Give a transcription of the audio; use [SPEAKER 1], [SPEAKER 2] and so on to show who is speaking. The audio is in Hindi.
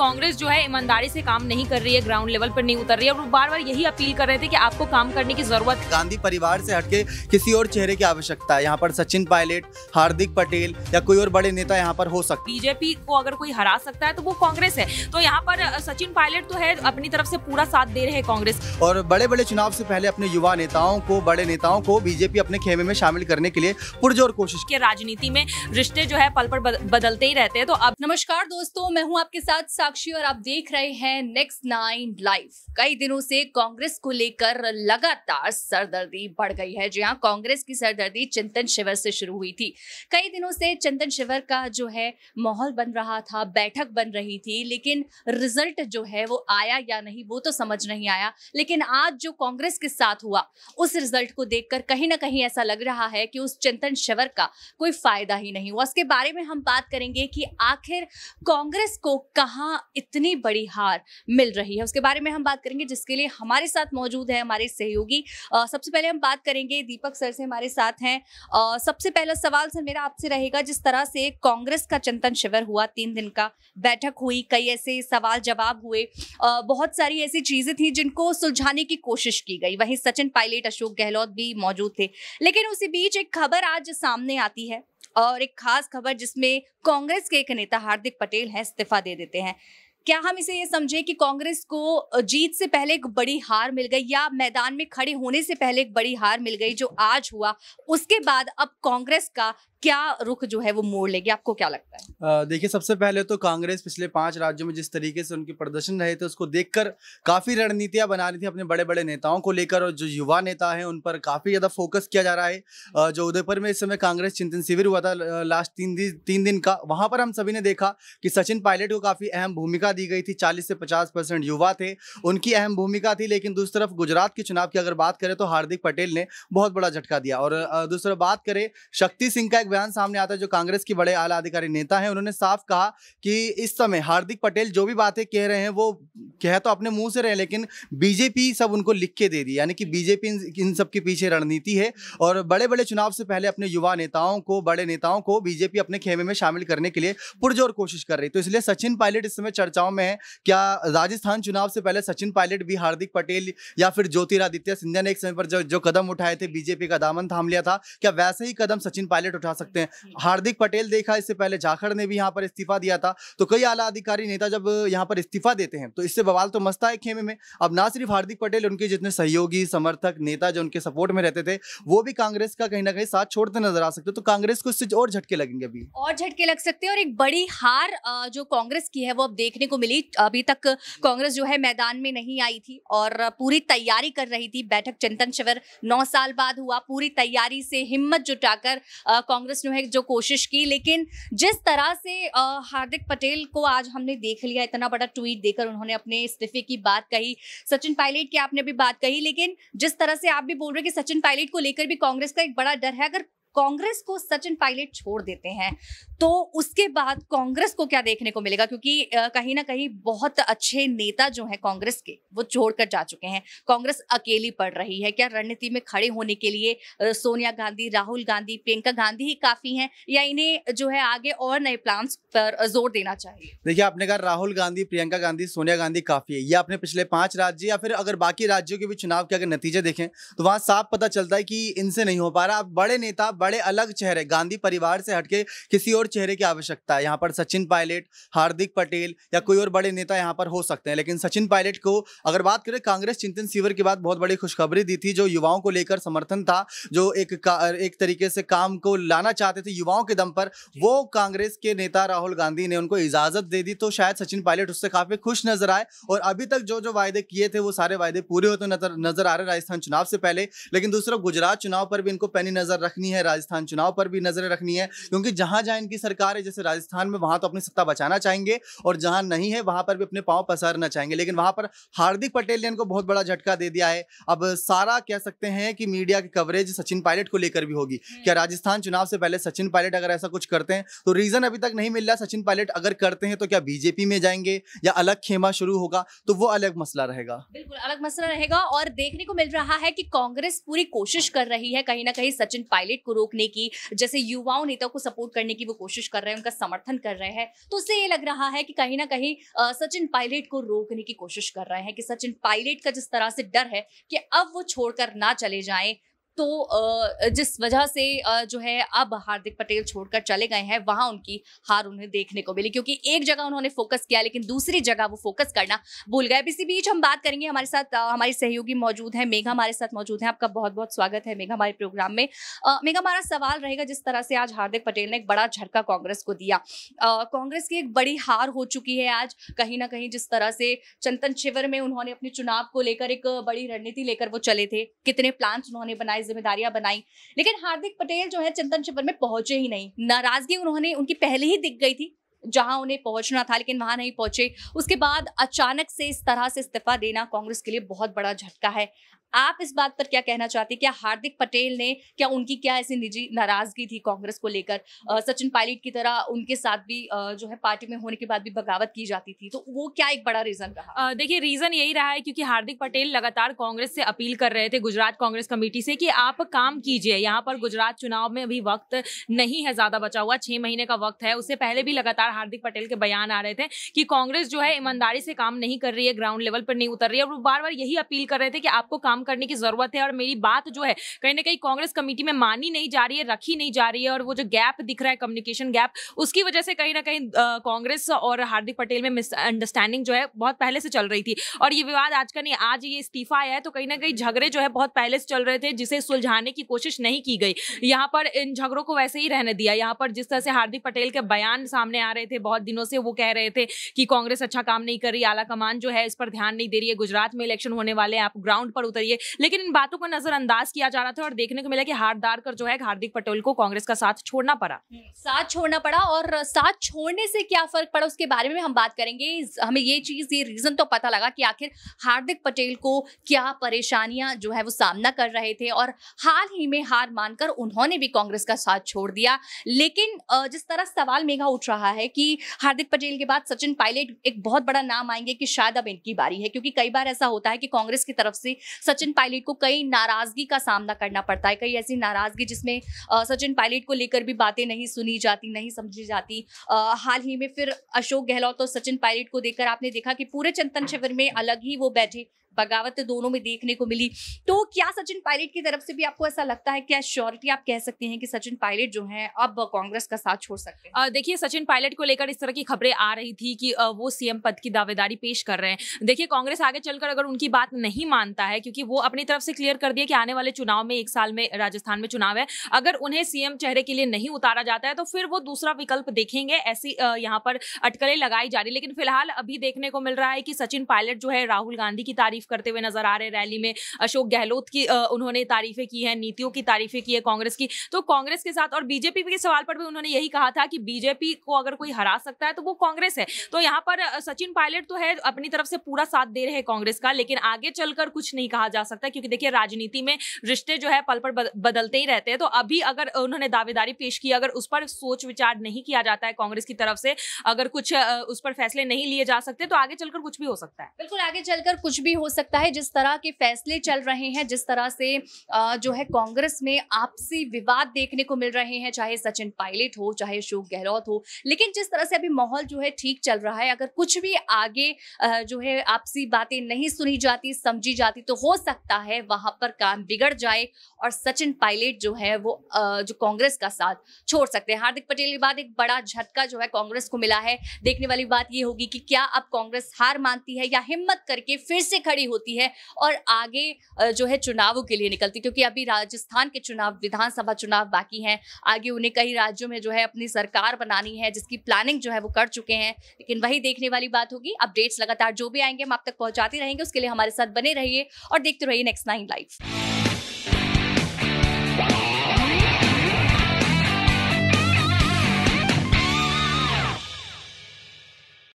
[SPEAKER 1] कांग्रेस जो है ईमानदारी से काम नहीं कर रही है ग्राउंड लेवल पर नहीं उतर रही है और वो बार बार यही अपील कर रहे थे कि आपको काम करने की जरूरत गांधी
[SPEAKER 2] परिवार से हटके किसी और चेहरे की आवश्यकता है यहाँ पर सचिन पायलट हार्दिक पटेल या कोई और बड़े नेता यहाँ पर हो सकते
[SPEAKER 1] बीजेपी को अगर कोई हरा सकता है तो वो कांग्रेस है तो यहाँ पर सचिन पायलट तो है अपनी तरफ से पूरा साथ दे रहे हैं कांग्रेस
[SPEAKER 2] और बड़े बड़े चुनाव से पहले अपने युवा नेताओं को बड़े नेताओं को बीजेपी अपने खेमे में शामिल करने के लिए पुरजोर कोशिश
[SPEAKER 1] की राजनीति में रिश्ते जो है पल पर बदलते ही रहते हैं तो अब नमस्कार दोस्तों मैं हूँ आपके
[SPEAKER 3] साथ साक्षी और आप देख रहे हैं नेक्स्ट नाइन लाइफ कई दिनों से कांग्रेस को लेकर लगातार सरदर्दी बढ़ गई है जी हाँ कांग्रेस की सरदर्दी चिंतन शिविर से शुरू हुई थी कई दिनों से चिंतन शिविर का जो है माहौल बन रहा था बैठक बन रही थी लेकिन रिजल्ट जो है वो आया या नहीं वो तो समझ नहीं आया लेकिन आज जो कांग्रेस के साथ हुआ उस रिजल्ट को देखकर कहीं ना कहीं ऐसा लग रहा है कि उस चिंतन शिविर का कोई फायदा ही नहीं हुआ उसके बारे में हम बात करेंगे कि आखिर कांग्रेस को कहाँ यहाँ इतनी बड़ी हार मिल रही है उसके बारे में हम बात करेंगे जिसके लिए हमारे साथ मौजूद है हमारे सहयोगी सबसे पहले हम बात करेंगे दीपक सर से हमारे साथ हैं सबसे पहला सवाल सर मेरा आपसे रहेगा जिस तरह से कांग्रेस का चिंतन शिविर हुआ तीन दिन का बैठक हुई कई ऐसे सवाल जवाब हुए बहुत सारी ऐसी चीजें थी जिनको सुलझाने की कोशिश की गई वहीं सचिन पायलट अशोक गहलोत भी मौजूद थे लेकिन उसी बीच एक खबर आज सामने आती है और एक खास खबर जिसमें कांग्रेस के एक नेता हार्दिक पटेल हैं इस्तीफा दे देते हैं क्या हम इसे ये समझे कि कांग्रेस को जीत से पहले एक बड़ी हार मिल गई या मैदान में खड़े होने से पहले एक बड़ी हार मिल गई जो आज हुआ उसके बाद अब कांग्रेस का क्या रुख जो है वो मोड़ लेगी आपको क्या लगता
[SPEAKER 2] है देखिए सबसे पहले तो कांग्रेस पिछले पांच राज्यों में जिस तरीके से उनके प्रदर्शन रहे थे उसको देखकर काफी रणनीतियां बना रही थी अपने बड़े बड़े नेताओं को लेकर और जो युवा नेता हैं उन पर काफी ज्यादा फोकस किया जा रहा है जो उदयपुर में इस समय कांग्रेस चिंतन शिविर हुआ था लास्ट तीन दिन तीन दिन का वहां पर हम सभी ने देखा कि सचिन पायलट को काफी अहम भूमिका दी गई थी चालीस से पचास परसेंट युवा थे उनकी अहम भूमिका थी लेकिन दूसरी तरफ गुजरात के चुनाव की अगर बात करें तो हार्दिक पटेल ने बहुत बड़ा झटका दिया और दूसरा बात करें शक्ति सिंह का बयान सामने आता है जो कांग्रेस के बड़े आला अधिकारी नेता हैं उन्होंने साफ कहा कि इस समय हार्दिक पटेल जो भी बातें कह रहे हैं वो कह तो अपने मुंह से रहे लेकिन बीजेपी सब उनको लिख के दे दी यानी कि बीजेपी इन सब के पीछे रणनीति है और बड़े बड़े चुनाव से पहले अपने युवा नेताओं को बड़े नेताओं को बीजेपी अपने खेमे में शामिल करने के लिए पुरजोर कोशिश कर रही तो इसलिए सचिन पायलट इस समय चर्चाओं में है क्या राजस्थान चुनाव से पहले सचिन पायलट भी हार्दिक पटेल या फिर ज्योतिरादित्य सिंधिया ने एक समय पर जो जो कदम उठाए थे बीजेपी का दामन थाम लिया था क्या वैसे ही कदम सचिन पायलट उठा सकते हैं हार्दिक पटेल देखा इससे पहले झाखड़ ने भी यहाँ पर इस्तीफा दिया था तो कई आला अधिकारी नेता जब यहाँ पर इस्तीफा देते हैं तो इससे बवाल तो मस्त है खेमे में अब ना सिर्फ हार्दिक पटेल उनके जितने सहयोगी समर्थक नेता जो उनके सपोर्ट में रहते थे वो भी कांग्रेस का कहीं ना कहीं साथ छोड़ते नजर आ सकते तो कांग्रेस को इससे और झटके लगेंगे अभी
[SPEAKER 3] और झटके लग सकते हैं और एक बड़ी हार जो कांग्रेस की है वो अब देखने को मिली अभी तक कांग्रेस जो है मैदान में नहीं आई थी और पूरी तैयारी कर रही थी बैठक चिंतन शिविर नौ साल बाद हुआ पूरी तैयारी से हिम्मत जुटाकर कांग्रेस ने जो कोशिश की लेकिन जिस तरह से हार्दिक पटेल को आज हमने देख लिया इतना बड़ा ट्वीट देकर उन्होंने अपने इस्तीफे की बात कही सचिन पायलट की आपने भी बात कही लेकिन जिस तरह से आप भी बोल रहे कि सचिन पायलट को लेकर भी कांग्रेस का एक बड़ा डर है अगर कांग्रेस को सचिन पायलट छोड़ देते हैं तो उसके बाद कांग्रेस को क्या देखने को मिलेगा क्योंकि कहीं ना कहीं बहुत अच्छे नेता जो हैं कांग्रेस के वो छोड़कर जा चुके हैं कांग्रेस अकेली पड़ रही है क्या रणनीति में खड़े होने के लिए सोनिया गांधी राहुल गांधी प्रियंका गांधी ही काफी हैं या इन्हें जो है आगे और नए प्लान पर जोर देना चाहिए
[SPEAKER 2] देखिए आपने कहा राहुल गांधी प्रियंका गांधी सोनिया गांधी काफी है ये आपने पिछले पांच राज्य या फिर अगर बाकी राज्यों के भी चुनाव के अगर नतीजे देखें तो वहां साफ पता चलता है कि इनसे नहीं हो पा रहा आप बड़े नेता बड़े अलग चेहरे गांधी परिवार से हटके किसी और चेहरे की आवश्यकता है यहाँ पर सचिन पायलट हार्दिक पटेल या कोई और बड़े नेता यहाँ पर हो सकते हैं लेकिन सचिन पायलट को अगर बात करें कांग्रेस चिंतन शिविर के बाद बहुत बड़ी खुशखबरी दी थी जो युवाओं को लेकर समर्थन था जो एक एक तरीके से काम को लाना चाहते थे युवाओं के दम पर वो कांग्रेस के नेता राहुल गांधी ने उनको इजाजत दे दी तो शायद सचिन पायलट उससे काफी खुश नजर आए और अभी तक जो जो वायदे किए थे वो सारे वायदे पूरे होते नजर नजर आ रहे राजस्थान चुनाव से पहले लेकिन दूसरा गुजरात चुनाव पर भी इनको पैनी नजर रखनी है राजस्थान चुनाव पर भी नजर रखनी है क्योंकि जहां जहां इनकी सरकार है जैसे राजस्थान में वहां तो अपनी सत्ता बचाना चाहेंगे और जहां नहीं है वहां पर भी अपने पांव पसारना चाहेंगे लेकिन वहां पर हार्दिक पटेल ने इनको बहुत बड़ा झटका दे दिया है अब सारा कह सकते हैं कि मीडिया की कवरेज सचिन पायलट को लेकर भी होगी हम्म। क्या राजस्थान चुनाव से पहले सचिन पायलट अगर ऐसा कुछ करते हैं तो रीजन अभी तक नहीं मिल रहा सचिन पायलट अगर करते हैं तो क्या बीजेपी में जाएंगे या अलग खेमा शुरू होगा तो वो अलग मसला रहेगा
[SPEAKER 3] बिल्कुल अलग मसला रहेगा और देखने को मिल रहा है कि कांग्रेस पूरी कोशिश कर रही है कहीं ना कहीं सचिन पायलट को रोकने की जैसे युवाओं नेताओं को सपोर्ट करने की वो कोशिश कर रहे हैं उनका समर्थन कर रहे हैं तो उससे ये लग रहा है कि कहीं ना कहीं सचिन पायलट को रोकने की कोशिश कर रहे हैं कि सचिन पायलट का जिस तरह से डर है कि अब वो छोड़कर ना चले जाएं तो जिस वजह से जो है अब हार्दिक पटेल छोड़कर चले गए हैं वहां उनकी हार उन्हें देखने को मिली क्योंकि एक जगह उन्होंने फोकस किया लेकिन दूसरी जगह वो फोकस करना भूल गए इसी बीच हम बात करेंगे हमारे साथ हमारी सहयोगी मौजूद है मेघा हमारे साथ मौजूद है आपका बहुत बहुत स्वागत है मेघा हमारे प्रोग्राम में मेघा हमारा सवाल रहेगा जिस तरह से आज हार्दिक पटेल ने एक बड़ा झटका कांग्रेस को दिया कांग्रेस की एक बड़ी हार हो चुकी है आज कहीं ना कहीं जिस तरह से चंतन शिविर में उन्होंने अपने चुनाव को लेकर एक बड़ी रणनीति लेकर वो चले थे कितने प्लान उन्होंने बनाए लगाई जिम्मेदारियां बनाई लेकिन हार्दिक पटेल जो है चिंतन शिविर में पहुंचे ही नहीं नाराजगी उन्होंने उनकी पहले ही दिख गई थी जहां उन्हें पहुंचना था लेकिन वहां नहीं पहुंचे उसके बाद अचानक से इस तरह से इस्तीफा देना कांग्रेस के लिए बहुत बड़ा झटका है आप इस बात पर क्या कहना चाहते हैं क्या हार्दिक पटेल ने क्या उनकी क्या ऐसी निजी नाराजगी थी कांग्रेस को लेकर सचिन पायलट की तरह उनके साथ भी जो है पार्टी में होने के बाद भी बगावत की जाती थी तो
[SPEAKER 1] वो क्या एक बड़ा रीजन रहा देखिए रीजन यही रहा है क्योंकि हार्दिक पटेल लगातार कांग्रेस से अपील कर रहे थे गुजरात कांग्रेस कमेटी से कि आप काम कीजिए यहाँ पर गुजरात चुनाव में अभी वक्त नहीं है ज्यादा बचा हुआ छह महीने का वक्त है उससे पहले भी लगातार हार्दिक पटेल के बयान आ रहे थे कि कांग्रेस जो है ईमानदारी से काम नहीं कर रही है ग्राउंड लेवल पर नहीं उतर रही है और वो बार बार यही अपील कर रहे थे कि आपको काम काम करने की जरूरत है और मेरी बात जो है कहीं ना कहीं कांग्रेस कमेटी में मानी नहीं जा रही है रखी नहीं जा रही है और वो जो गैप दिख रहा है कम्युनिकेशन गैप उसकी वजह से कहीं ना कहीं कांग्रेस और हार्दिक पटेल में मिसअंडरस्टैंडिंग जो है बहुत पहले से चल रही थी और ये विवाद आज का नहीं आज ये इस्तीफा आया है तो कहीं ना कहीं झगड़े जो है बहुत पहले से चल रहे थे जिसे सुलझाने की कोशिश नहीं की गई यहाँ पर इन झगड़ों को वैसे ही रहने दिया यहाँ पर जिस तरह से हार्दिक पटेल के बयान सामने आ रहे थे बहुत दिनों से वो कह रहे थे कि कांग्रेस अच्छा काम नहीं कर रही आला कमान जो है इस पर ध्यान नहीं दे रही है गुजरात में इलेक्शन होने वाले हैं आप ग्राउंड पर उतरिए चाहिए लेकिन इन बातों को नजरअंदाज किया जा रहा था और देखने को मिला कि हार दार कर जो है हार्दिक पटेल को कांग्रेस का साथ छोड़ना पड़ा साथ छोड़ना पड़ा और साथ छोड़ने से क्या फर्क पड़ा उसके बारे में हम बात करेंगे
[SPEAKER 3] हमें ये चीज ये रीजन तो पता लगा कि आखिर हार्दिक पटेल को क्या परेशानियां जो है वो सामना कर रहे थे और हाल ही में हार मानकर उन्होंने भी कांग्रेस का साथ छोड़ दिया लेकिन जिस तरह सवाल मेघा उठ रहा है कि हार्दिक पटेल के बाद सचिन पायलट एक बहुत बड़ा नाम आएंगे कि शायद अब इनकी बारी है क्योंकि कई बार ऐसा होता है कि कांग्रेस की तरफ से सचिन सचिन पायलट को कई नाराजगी का सामना करना पड़ता है कई ऐसी नाराजगी जिसमें सचिन पायलट को लेकर भी बातें नहीं सुनी जाती नहीं समझी जाती हाल ही में फिर अशोक गहलोत और सचिन पायलट को देखकर आपने देखा कि पूरे चिंतन शिविर में अलग ही वो बैठे बगावत दोनों में देखने को मिली तो क्या सचिन पायलट की तरफ से भी आपको ऐसा लगता है क्या श्योरिटी आप कह सकते हैं कि सचिन पायलट जो है अब
[SPEAKER 1] कांग्रेस का साथ छोड़ सकते हैं देखिए सचिन पायलट को लेकर इस तरह की खबरें आ रही थी कि वो सीएम पद की दावेदारी पेश कर रहे हैं देखिए कांग्रेस आगे चलकर अगर उनकी बात नहीं मानता है क्योंकि वो अपनी तरफ से क्लियर कर दिया कि आने वाले चुनाव में एक साल में राजस्थान में चुनाव है अगर उन्हें सीएम चेहरे के लिए नहीं उतारा जाता है तो फिर वो दूसरा विकल्प देखेंगे ऐसी यहाँ पर अटकलें लगाई जा रही लेकिन फिलहाल अभी देखने को मिल रहा है कि सचिन पायलट जो है राहुल गांधी की तारीफ तारीफ करते हुए नजर आ रहे रैली में अशोक गहलोत की उन्होंने तारीफें की है नीतियों की तारीफें की है कांग्रेस की तो कांग्रेस के साथ और बीजेपी के सवाल पर भी उन्होंने यही कहा था कि बीजेपी को अगर कोई हरा सकता है तो वो कांग्रेस है तो यहाँ पर सचिन पायलट तो है अपनी तरफ से पूरा साथ दे रहे कांग्रेस का लेकिन आगे चलकर कुछ नहीं कहा जा सकता क्योंकि देखिए राजनीति में रिश्ते जो है पल पर बदलते ही रहते हैं तो अभी अगर उन्होंने दावेदारी पेश की अगर उस पर सोच विचार नहीं किया जाता है कांग्रेस की तरफ से अगर कुछ उस पर फैसले नहीं लिए जा सकते तो आगे चलकर कुछ भी हो सकता है
[SPEAKER 3] बिल्कुल आगे चलकर कुछ भी हो सकता है जिस तरह के फैसले चल रहे हैं जिस तरह से जो है कांग्रेस में आपसी विवाद देखने को मिल रहे हैं चाहे सचिन पायलट हो चाहे अशोक गहलोत हो लेकिन जिस तरह से अभी माहौल जो है ठीक चल रहा है अगर कुछ भी आगे जो है आपसी बातें नहीं सुनी जाती समझी जाती तो हो सकता है वहां पर काम बिगड़ जाए और सचिन पायलट जो है वो जो कांग्रेस का साथ छोड़ सकते हैं हार्दिक पटेल के बाद एक बड़ा झटका जो है कांग्रेस को मिला है देखने वाली बात ये होगी कि क्या अब कांग्रेस हार मानती है या हिम्मत करके फिर से खड़ी खड़ी होती है और आगे जो है चुनावों के लिए निकलती क्योंकि अभी राजस्थान के चुनाव विधानसभा चुनाव बाकी हैं आगे उन्हें कई राज्यों में जो है अपनी सरकार बनानी है जिसकी प्लानिंग जो है वो कर चुके हैं लेकिन वही देखने वाली बात होगी अपडेट्स लगातार जो भी आएंगे हम आप तक पहुंचाते रहेंगे उसके लिए हमारे साथ बने रहिए और देखते रहिए नेक्स्ट नाइन लाइव